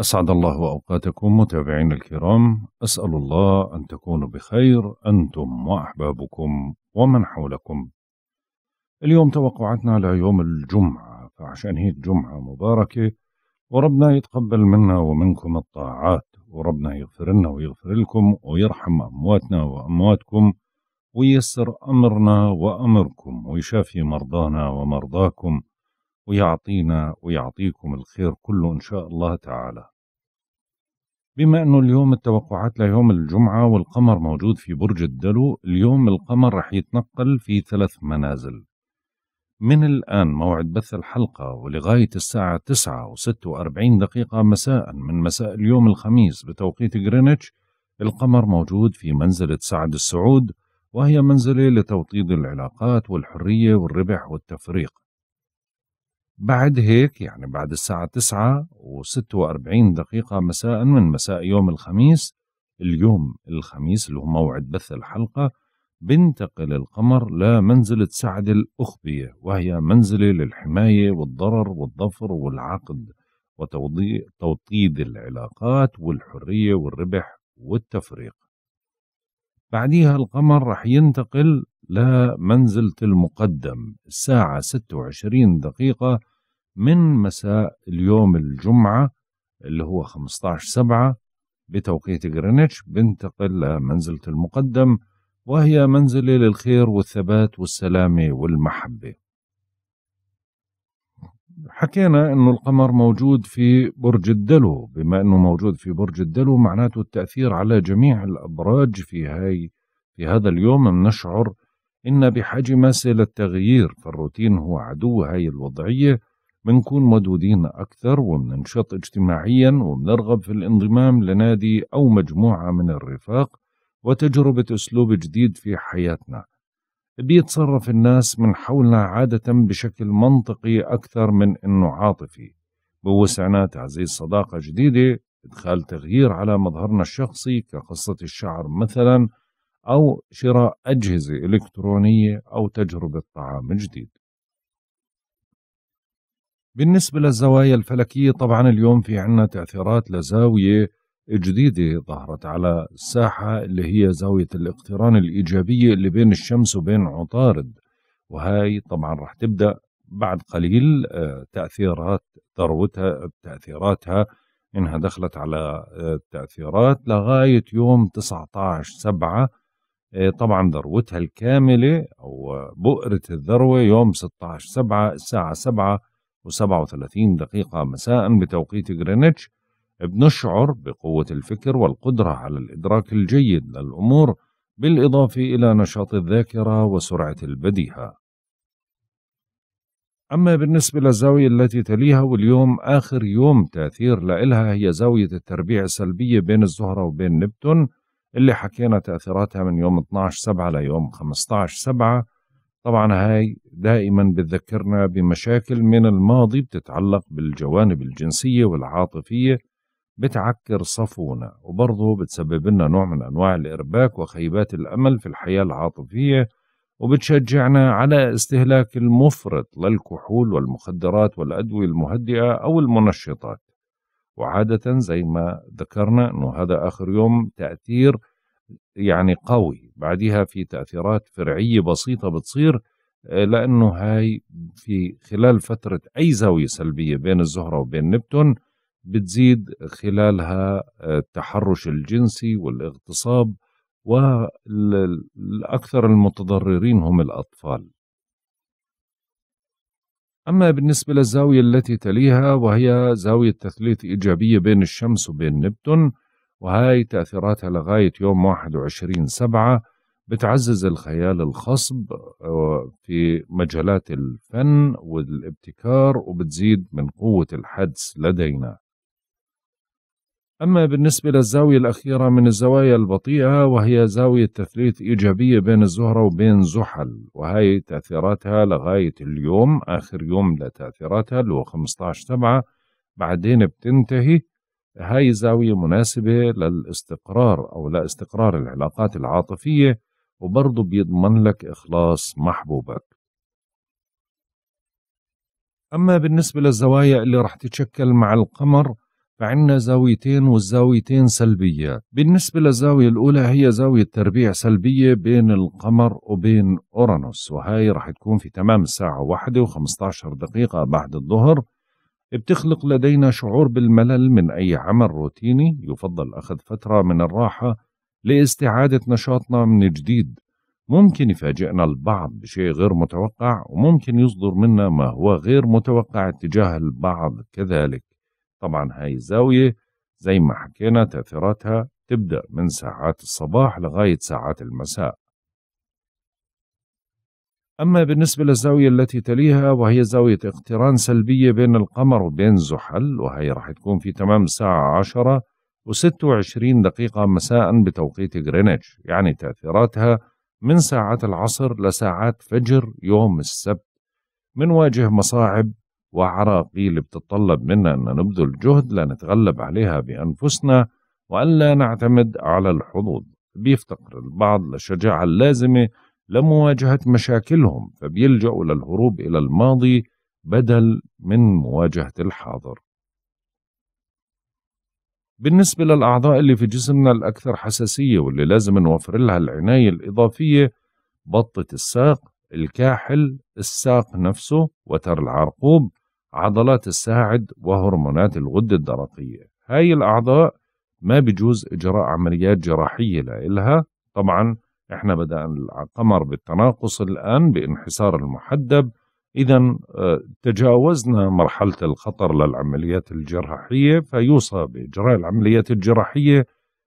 أسعد الله أوقاتكم متابعين الكرام أسأل الله أن تكونوا بخير أنتم وأحبابكم ومن حولكم اليوم توقعاتنا ليوم الجمعة فعشان هي الجمعة مباركة وربنا يتقبل منا ومنكم الطاعات وربنا يغفر لنا ويغفر لكم ويرحم أمواتنا وأمواتكم وييسر أمرنا وأمركم ويشافي مرضانا ومرضاكم ويعطينا ويعطيكم الخير كله إن شاء الله تعالى بما أنه اليوم التوقعات ليوم الجمعة والقمر موجود في برج الدلو اليوم القمر رح يتنقل في ثلاث منازل من الآن موعد بث الحلقة ولغاية الساعة 9 و46 دقيقة مساء من مساء اليوم الخميس بتوقيت غرينتش القمر موجود في منزلة سعد السعود وهي منزلة لتوطيد العلاقات والحرية والربح والتفريق بعد هيك يعني بعد الساعة 9 و46 دقيقة مساء من مساء يوم الخميس اليوم الخميس اللي هو موعد بث الحلقة بنتقل القمر لمنزلة سعد الأخبية وهي منزلة للحماية والضرر والظفر والعقد وتوطيد العلاقات والحرية والربح والتفريق بعديها القمر رح ينتقل لمنزلة المقدم الساعة 26 دقيقة من مساء اليوم الجمعة اللي هو 15 سبعة بتوقيت غرينتش بنتقل لمنزلة المقدم وهي منزلة للخير والثبات والسلامة والمحبة حكينا أنه القمر موجود في برج الدلو بما أنه موجود في برج الدلو معناته التأثير على جميع الأبراج في هاي في هذا اليوم بنشعر إن بحجم مسألة التغيير فالروتين هو عدو هاي الوضعية بنكون مدودين أكثر وبننشط اجتماعيا وبنرغب في الانضمام لنادي أو مجموعة من الرفاق وتجربة أسلوب جديد في حياتنا بيتصرف الناس من حولنا عادة بشكل منطقي أكثر من أنه عاطفي بوسعنا تعزيز صداقة جديدة إدخال تغيير على مظهرنا الشخصي كقصة الشعر مثلاً أو شراء أجهزة إلكترونية أو تجربة طعام جديد بالنسبة للزوايا الفلكية طبعا اليوم في عنا تأثيرات لزاوية جديدة ظهرت على الساحة اللي هي زاوية الاقتران الإيجابية اللي بين الشمس وبين عطارد وهاي طبعا رح تبدأ بعد قليل آه، تأثيرات ذروتها تأثيراتها إنها دخلت على التأثيرات آه، لغاية يوم 19 سبعة آه، طبعا ذروتها الكاملة أو بؤرة الذروة يوم 16 7 الساعة سبعة و37 دقيقة مساء بتوقيت غرينتش بنشعر بقوة الفكر والقدرة على الإدراك الجيد للأمور بالإضافة إلى نشاط الذاكرة وسرعة البديهة أما بالنسبة للزاوية التي تليها واليوم آخر يوم تأثير لإلها هي زاوية التربيع السلبية بين الزهرة وبين نبتون اللي حكينا تأثيراتها من يوم 12 سبعة ليوم 15 سبعة طبعا هاي دائما بتذكرنا بمشاكل من الماضي بتتعلق بالجوانب الجنسية والعاطفية بتعكر صفونا وبرضه بتسبب لنا نوع من أنواع الإرباك وخيبات الأمل في الحياة العاطفية وبتشجعنا على استهلاك المفرط للكحول والمخدرات والأدوية المهدئة أو المنشطات وعادة زي ما ذكرنا أنه هذا آخر يوم تأثير يعني قوي بعدها في تأثيرات فرعية بسيطة بتصير آه، لأنه هاي في خلال فترة أي زاوية سلبية بين الزهرة وبين نبتون بتزيد خلالها آه، التحرش الجنسي والاغتصاب والأكثر المتضررين هم الأطفال أما بالنسبة للزاوية التي تليها وهي زاوية تثليث إيجابية بين الشمس وبين نبتون وهاي تأثيراتها لغاية يوم 21 سبعة بتعزز الخيال الخصب آه، في مجالات الفن والابتكار وبتزيد من قوة الحدس لدينا أما بالنسبة للزاوية الأخيرة من الزوايا البطيئة وهي زاوية تثليث إيجابية بين الزهرة وبين زحل وهي تأثيراتها لغاية اليوم آخر يوم لتأثيراتها اللي هو 15 سبعة بعدين بتنتهي هاي زاوية مناسبة للاستقرار أو لاستقرار استقرار العلاقات العاطفية وبرضه بيضمن لك إخلاص محبوبك أما بالنسبة للزوايا اللي رح تتشكل مع القمر فعندنا زاويتين والزاويتين سلبية بالنسبة للزاوية الأولى هي زاوية تربيع سلبية بين القمر وبين أورانوس وهي رح تكون في تمام الساعة واحدة دقيقة بعد الظهر بتخلق لدينا شعور بالملل من أي عمل روتيني يفضل أخذ فترة من الراحة لاستعادة نشاطنا من جديد ممكن يفاجئنا البعض بشيء غير متوقع وممكن يصدر منا ما هو غير متوقع تجاه البعض كذلك طبعا هاي الزاوية زي ما حكينا تأثيراتها تبدأ من ساعات الصباح لغاية ساعات المساء أما بالنسبة للزاوية التي تليها وهي زاوية اقتران سلبية بين القمر وبين زحل وهي راح تكون في تمام الساعة 10 و26 دقيقة مساء بتوقيت غرينتش يعني تأثيراتها من ساعات العصر لساعات فجر يوم السبت من واجه مصاعب وعراقيل بتتطلب منا أن نبذل جهد لنتغلب عليها بأنفسنا وألا نعتمد على الحظوظ بيفتقر البعض للشجاعة اللازمة لمواجهة مشاكلهم فبيلجأوا للهروب إلى الماضي بدل من مواجهة الحاضر بالنسبة للأعضاء اللي في جسمنا الأكثر حساسية واللي لازم نوفر لها العناية الإضافية بطة الساق الكاحل الساق نفسه وتر العرقوب عضلات الساعد وهرمونات الغدة الدرقية هاي الأعضاء ما بجوز إجراء عمليات جراحية لإلها طبعا إحنا بدأنا القمر بالتناقص الآن بانحسار المحدب إذا آه، تجاوزنا مرحلة الخطر للعمليات الجراحية فيوصى بإجراء العمليات الجراحية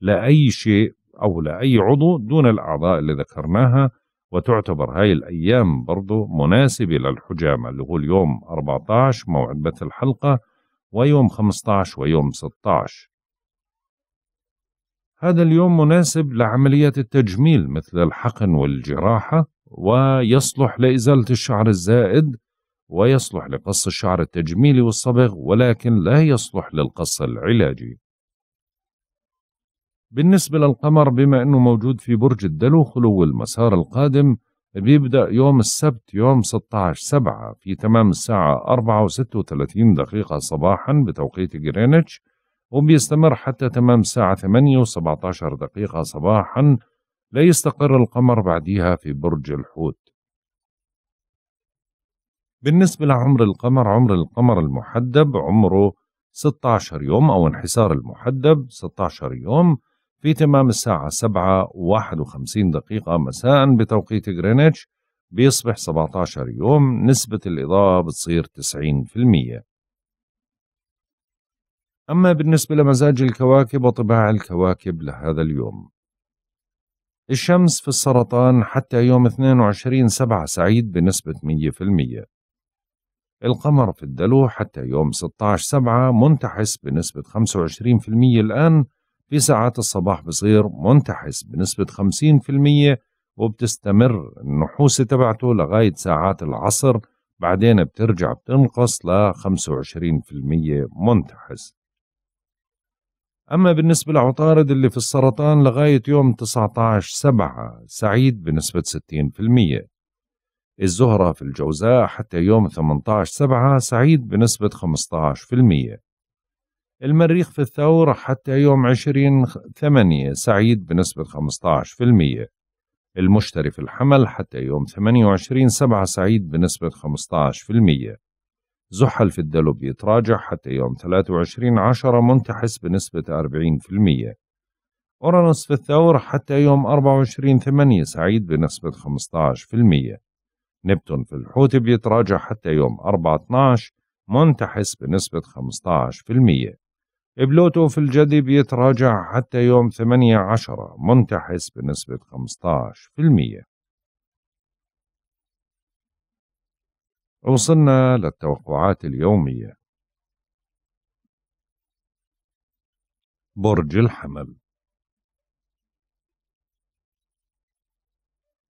لأي شيء أو لأي عضو دون الأعضاء اللي ذكرناها وتعتبر هاي الأيام برضو مناسبة للحجامة اللي هو اليوم 14 موعد بث الحلقة ويوم 15 ويوم 16 هذا اليوم مناسب لعمليات التجميل مثل الحقن والجراحة ويصلح لإزالة الشعر الزائد ويصلح لقص الشعر التجميلي والصبغ ولكن لا يصلح للقص العلاجي بالنسبة للقمر بما أنه موجود في برج الدلو خلو المسار القادم بيبدأ يوم السبت يوم 16 سبعة في تمام الساعة 4 و36 دقيقة صباحا بتوقيت جرينتش وبيستمر حتى تمام الساعة 8 و17 دقيقة صباحا لا يستقر القمر بعديها في برج الحوت بالنسبة لعمر القمر عمر القمر المحدب عمره 16 يوم أو انحسار المحدب 16 يوم في تمام الساعة 7.51 دقيقة مساء بتوقيت غرينتش بيصبح 17 يوم نسبة الإضاءة بتصير 90% أما بالنسبة لمزاج الكواكب وطباع الكواكب لهذا اليوم الشمس في السرطان حتى يوم 22 سبعة سعيد بنسبة 100% القمر في الدلو حتى يوم 16 سبعة منتحس بنسبة 25% الآن في ساعات الصباح بصير منتحس بنسبة 50% وبتستمر النحوسة تبعته لغاية ساعات العصر بعدين بترجع بتنقص ل 25% منتحس أما بالنسبة لعطارد اللي في السرطان لغاية يوم 19 سبعة سعيد بنسبة 60% الزهرة في الجوزاء حتى يوم 18 سبعة سعيد بنسبة 15% المريخ في الثورة حتى يوم 20 8 سعيد بنسبة 15% المشتري في الحمل حتى يوم 28 7 سعيد بنسبة 15% زحل في الدلو بيتراجع حتى يوم 23 10 منتحس بنسبة 40% أورانوس في الثور حتى يوم 24 8 سعيد بنسبة 15% نبتون في الحوت بيتراجع حتى يوم 4 12 منتحس بنسبة 15% بلوتو في الجدي بيتراجع حتى يوم 8 10 منتحس بنسبة 15% وصلنا للتوقعات اليومية برج الحمل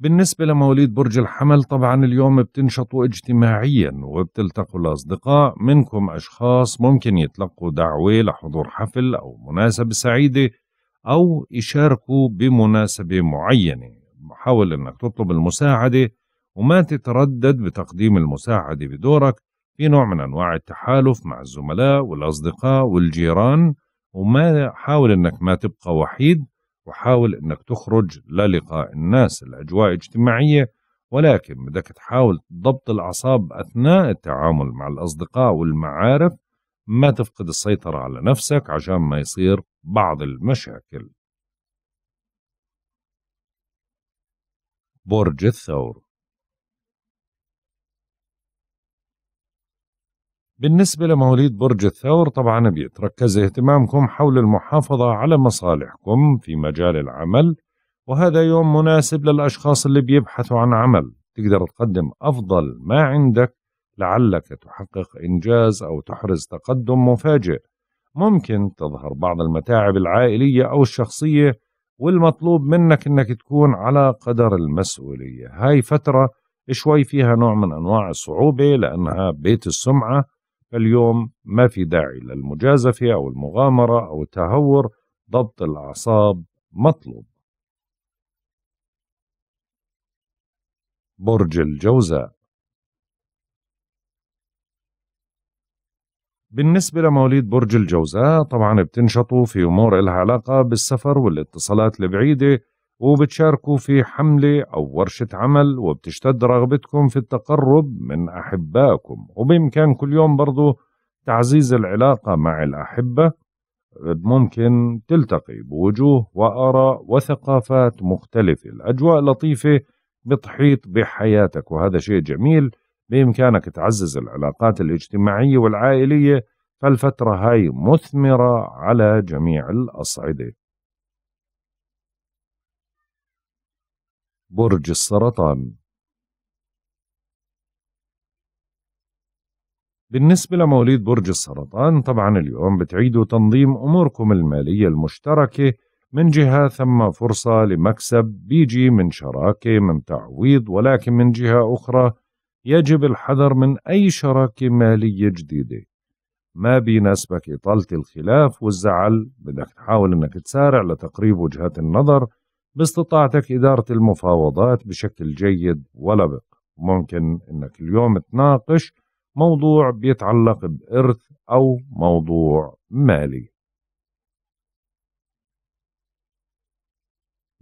بالنسبة لمواليد برج الحمل طبعا اليوم بتنشطوا اجتماعيا وبتلتقوا الأصدقاء منكم أشخاص ممكن يتلقوا دعوة لحضور حفل أو مناسبة سعيدة أو يشاركوا بمناسبة معينة حاول أنك تطلب المساعدة وما تتردد بتقديم المساعدة بدورك في نوع من أنواع التحالف مع الزملاء والأصدقاء والجيران وما حاول أنك ما تبقى وحيد وحاول انك تخرج للقاء الناس الاجواء اجتماعيه ولكن بدك تحاول ضبط الاعصاب اثناء التعامل مع الاصدقاء والمعارف ما تفقد السيطره على نفسك عشان ما يصير بعض المشاكل برج الثور بالنسبة لمواليد برج الثور طبعا بيتركز اهتمامكم حول المحافظة على مصالحكم في مجال العمل وهذا يوم مناسب للأشخاص اللي بيبحثوا عن عمل تقدر تقدم أفضل ما عندك لعلك تحقق إنجاز أو تحرز تقدم مفاجئ ممكن تظهر بعض المتاعب العائلية أو الشخصية والمطلوب منك أنك تكون على قدر المسؤولية هاي فترة شوي فيها نوع من أنواع الصعوبة لأنها بيت السمعة فاليوم ما في داعي للمجازفة أو المغامرة أو التهور ضبط الأعصاب مطلوب برج الجوزاء بالنسبة لمواليد برج الجوزاء طبعا بتنشطوا في أمور إلها علاقة بالسفر والاتصالات البعيدة وبتشاركوا في حملة أو ورشة عمل وبتشتد رغبتكم في التقرب من أحبائكم وبإمكان كل يوم برضو تعزيز العلاقة مع الأحبة ممكن تلتقي بوجوه وآراء وثقافات مختلفة الأجواء لطيفة بتحيط بحياتك وهذا شيء جميل بإمكانك تعزز العلاقات الاجتماعية والعائلية فالفترة هاي مثمرة على جميع الأصعدة برج السرطان بالنسبة لمواليد برج السرطان طبعا اليوم بتعيدوا تنظيم أموركم المالية المشتركة من جهة ثم فرصة لمكسب بيجي من شراكة من تعويض ولكن من جهة أخرى يجب الحذر من أي شراكة مالية جديدة ما بيناسبك إطالة الخلاف والزعل بدك تحاول أنك تسارع لتقريب وجهات النظر باستطاعتك إدارة المفاوضات بشكل جيد ولبق ممكن أنك اليوم تناقش موضوع بيتعلق بإرث أو موضوع مالي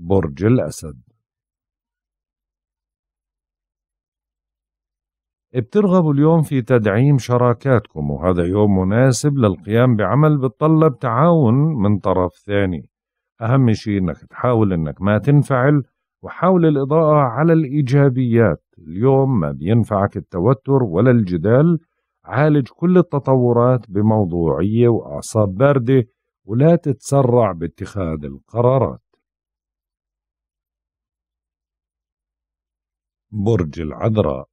برج الأسد بترغبوا اليوم في تدعيم شراكاتكم وهذا يوم مناسب للقيام بعمل بتطلب تعاون من طرف ثاني أهم شيء إنك تحاول إنك ما تنفعل وحاول الإضاءة على الإيجابيات اليوم ما بينفعك التوتر ولا الجدال عالج كل التطورات بموضوعية وأعصاب باردة ولا تتسرع باتخاذ القرارات برج العذراء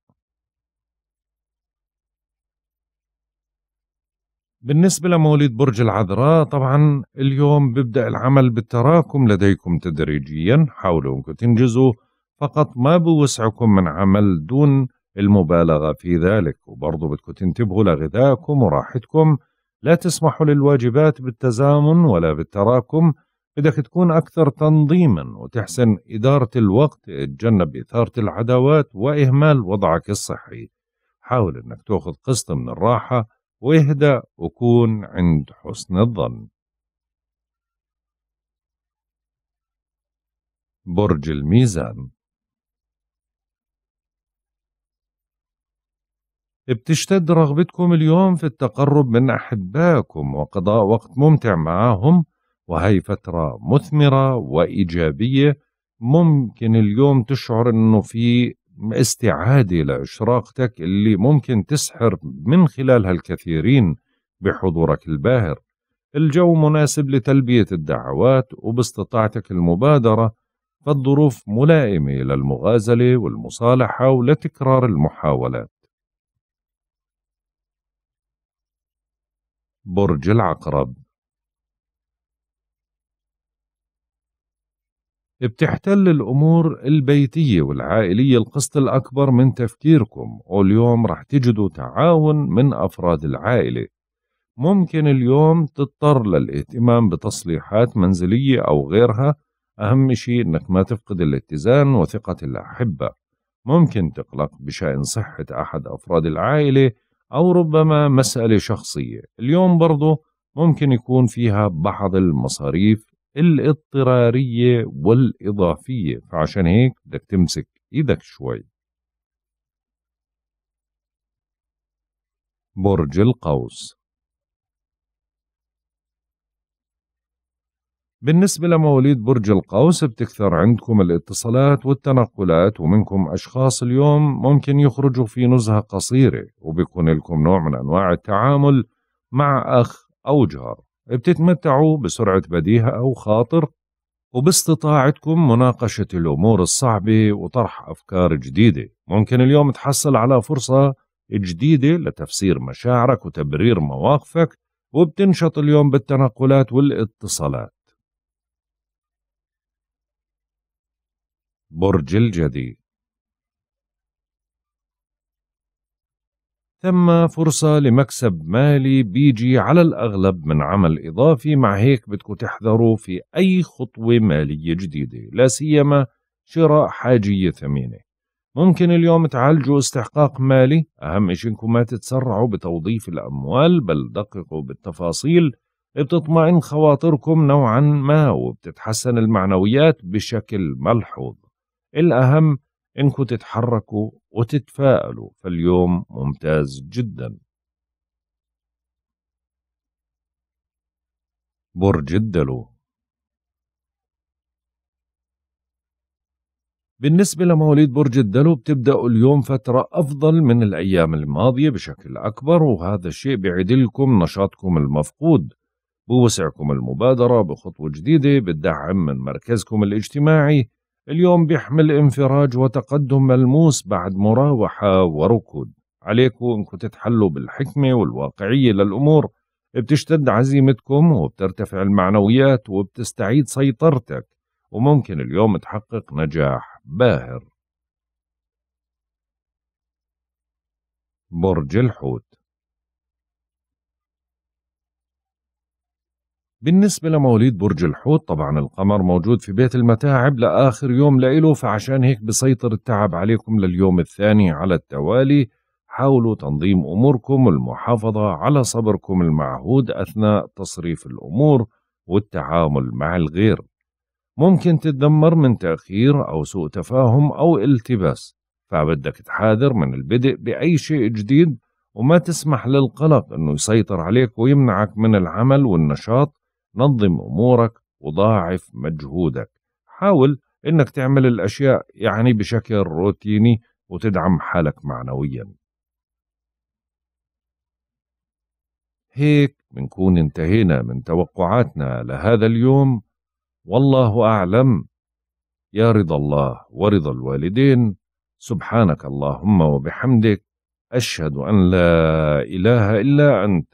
بالنسبة لمواليد برج العذراء طبعا اليوم ببدأ العمل بالتراكم لديكم تدريجيا حاولوا أنكم تنجزوا فقط ما بوسعكم من عمل دون المبالغة في ذلك وبرضو بدكم تنتبهوا لغذائكم وراحتكم لا تسمحوا للواجبات بالتزامن ولا بالتراكم بدك تكون أكثر تنظيما وتحسن إدارة الوقت تجنب إثارة العداوات وإهمال وضعك الصحي حاول أنك تأخذ قسط من الراحة واهدأ وكون عند حسن الظن برج الميزان بتشتد رغبتكم اليوم في التقرب من أحبائكم وقضاء وقت ممتع معهم وهي فترة مثمرة وإيجابية ممكن اليوم تشعر أنه في استعادة لإشراقتك اللي ممكن تسحر من خلالها الكثيرين بحضورك الباهر الجو مناسب لتلبية الدعوات وباستطاعتك المبادرة فالظروف ملائمة للمغازلة والمصالحة ولتكرار المحاولات برج العقرب بتحتل الأمور البيتية والعائلية القسط الأكبر من تفكيركم واليوم رح تجدوا تعاون من أفراد العائلة ممكن اليوم تضطر للاهتمام بتصليحات منزلية أو غيرها أهم شيء أنك ما تفقد الاتزان وثقة الأحبة ممكن تقلق بشأن صحة أحد أفراد العائلة أو ربما مسألة شخصية اليوم برضو ممكن يكون فيها بعض المصاريف الاضطرارية والإضافية فعشان هيك بدك تمسك إيدك شوي برج القوس بالنسبة لمواليد برج القوس بتكثر عندكم الاتصالات والتنقلات ومنكم أشخاص اليوم ممكن يخرجوا في نزهة قصيرة وبيكون لكم نوع من أنواع التعامل مع أخ أو جار بتتمتعوا بسرعة بديهة أو خاطر وباستطاعتكم مناقشة الأمور الصعبة وطرح أفكار جديدة ممكن اليوم تحصل على فرصة جديدة لتفسير مشاعرك وتبرير مواقفك وبتنشط اليوم بالتنقلات والاتصالات برج الجدي ثم فرصة لمكسب مالي بيجي على الأغلب من عمل إضافي مع هيك بدكم تحذروا في أي خطوة مالية جديدة لا سيما شراء حاجية ثمينة ممكن اليوم تعالجوا استحقاق مالي أهم شيء إنكم ما تتسرعوا بتوظيف الأموال بل دققوا بالتفاصيل بتطمئن خواطركم نوعا ما وبتتحسن المعنويات بشكل ملحوظ الأهم إنكم تتحركوا وتتفائلوا فاليوم ممتاز جدا برج الدلو بالنسبة لمواليد برج الدلو بتبدأوا اليوم فترة أفضل من الأيام الماضية بشكل أكبر وهذا الشيء بيعدلكم نشاطكم المفقود بوسعكم المبادرة بخطوة جديدة بالدعم من مركزكم الاجتماعي اليوم بيحمل انفراج وتقدم ملموس بعد مراوحة وركود عليكم انكم تتحلوا بالحكمة والواقعية للأمور بتشتد عزيمتكم وبترتفع المعنويات وبتستعيد سيطرتك وممكن اليوم تحقق نجاح باهر برج الحوت بالنسبة لمواليد برج الحوت طبعا القمر موجود في بيت المتاعب لآخر يوم لإله فعشان هيك بسيطر التعب عليكم لليوم الثاني على التوالي حاولوا تنظيم أموركم والمحافظة على صبركم المعهود أثناء تصريف الأمور والتعامل مع الغير ممكن تتدمر من تأخير أو سوء تفاهم أو التباس فبدك تحاذر من البدء بأي شيء جديد وما تسمح للقلق أنه يسيطر عليك ويمنعك من العمل والنشاط نظم أمورك وضاعف مجهودك حاول إنك تعمل الأشياء يعني بشكل روتيني وتدعم حالك معنويا هيك بنكون انتهينا من توقعاتنا لهذا اليوم والله أعلم يا رضا الله ورضا الوالدين سبحانك اللهم وبحمدك أشهد أن لا إله إلا أنت